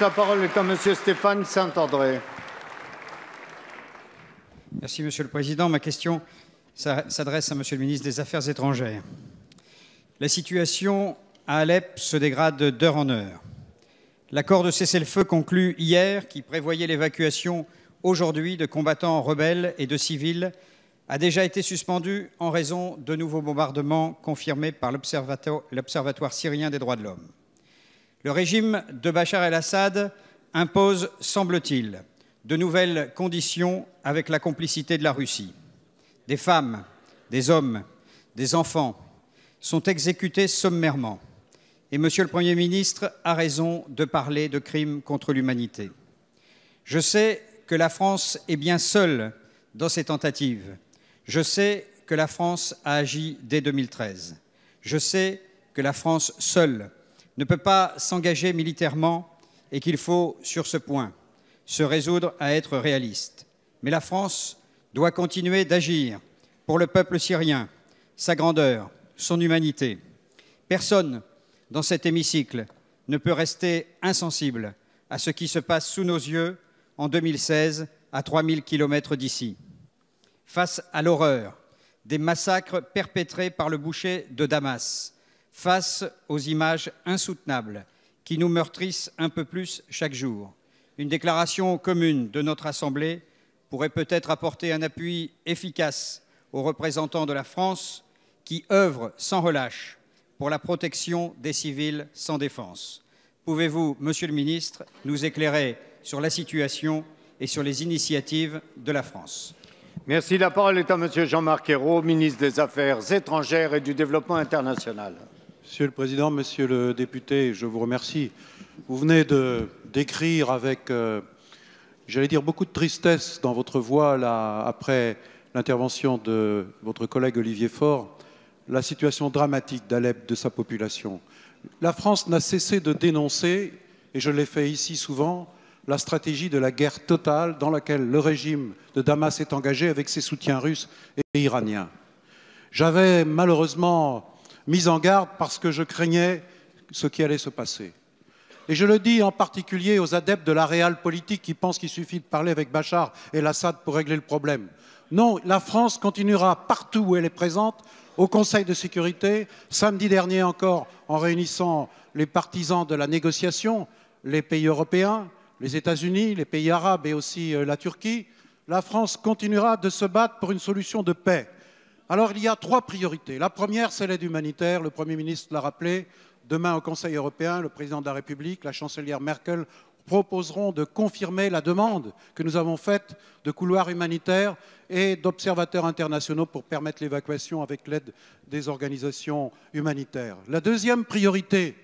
La parole est à Monsieur Stéphane Saint-André. Merci, Monsieur le Président. Ma question s'adresse à Monsieur le ministre des Affaires étrangères. La situation à Alep se dégrade d'heure en heure. L'accord de cessez-le-feu conclu hier, qui prévoyait l'évacuation aujourd'hui de combattants rebelles et de civils, a déjà été suspendu en raison de nouveaux bombardements confirmés par l'Observatoire syrien des droits de l'homme. Le régime de Bachar el-Assad impose, semble-t-il, de nouvelles conditions avec la complicité de la Russie. Des femmes, des hommes, des enfants sont exécutés sommairement. Et Monsieur le Premier ministre a raison de parler de crimes contre l'humanité. Je sais que la France est bien seule dans ces tentatives. Je sais que la France a agi dès 2013. Je sais que la France seule ne peut pas s'engager militairement et qu'il faut, sur ce point, se résoudre à être réaliste. Mais la France doit continuer d'agir pour le peuple syrien, sa grandeur, son humanité. Personne dans cet hémicycle ne peut rester insensible à ce qui se passe sous nos yeux en 2016 à 3000 kilomètres d'ici. Face à l'horreur des massacres perpétrés par le boucher de Damas, face aux images insoutenables qui nous meurtrissent un peu plus chaque jour. Une déclaration commune de notre Assemblée pourrait peut-être apporter un appui efficace aux représentants de la France qui œuvrent sans relâche pour la protection des civils sans défense. Pouvez-vous, Monsieur le Ministre, nous éclairer sur la situation et sur les initiatives de la France Merci. La parole est à Monsieur Jean-Marc Ayrault, ministre des Affaires étrangères et du Développement international. Monsieur le Président, Monsieur le député, je vous remercie. Vous venez de décrire avec, euh, j'allais dire, beaucoup de tristesse dans votre voix, après l'intervention de votre collègue Olivier Faure, la situation dramatique d'Alep, de sa population. La France n'a cessé de dénoncer, et je l'ai fait ici souvent, la stratégie de la guerre totale dans laquelle le régime de Damas est engagé avec ses soutiens russes et iraniens. J'avais malheureusement mise en garde parce que je craignais ce qui allait se passer. Et je le dis en particulier aux adeptes de la réelle politique qui pensent qu'il suffit de parler avec Bachar et l'Assad pour régler le problème. Non, la France continuera partout où elle est présente, au Conseil de sécurité, samedi dernier encore, en réunissant les partisans de la négociation, les pays européens, les États-Unis, les pays arabes et aussi euh, la Turquie. La France continuera de se battre pour une solution de paix alors il y a trois priorités. La première, c'est l'aide humanitaire. Le Premier ministre l'a rappelé. Demain, au Conseil européen, le président de la République, la chancelière Merkel proposeront de confirmer la demande que nous avons faite de couloirs humanitaires et d'observateurs internationaux pour permettre l'évacuation avec l'aide des organisations humanitaires. La deuxième priorité,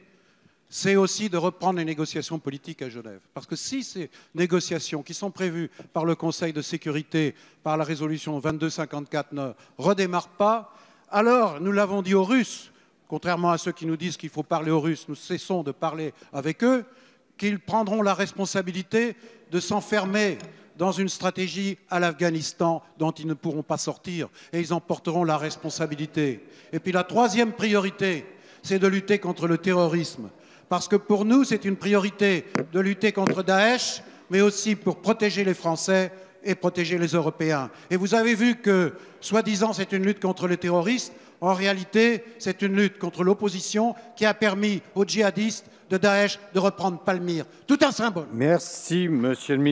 c'est aussi de reprendre les négociations politiques à Genève. Parce que si ces négociations qui sont prévues par le Conseil de sécurité, par la résolution 2254 ne redémarrent pas, alors nous l'avons dit aux Russes, contrairement à ceux qui nous disent qu'il faut parler aux Russes, nous cessons de parler avec eux, qu'ils prendront la responsabilité de s'enfermer dans une stratégie à l'Afghanistan dont ils ne pourront pas sortir et ils en porteront la responsabilité. Et puis la troisième priorité, c'est de lutter contre le terrorisme parce que pour nous, c'est une priorité de lutter contre Daesh, mais aussi pour protéger les Français et protéger les Européens. Et vous avez vu que, soi-disant, c'est une lutte contre les terroristes. En réalité, c'est une lutte contre l'opposition qui a permis aux djihadistes de Daesh de reprendre Palmyre. Tout un symbole. Merci, monsieur le ministre.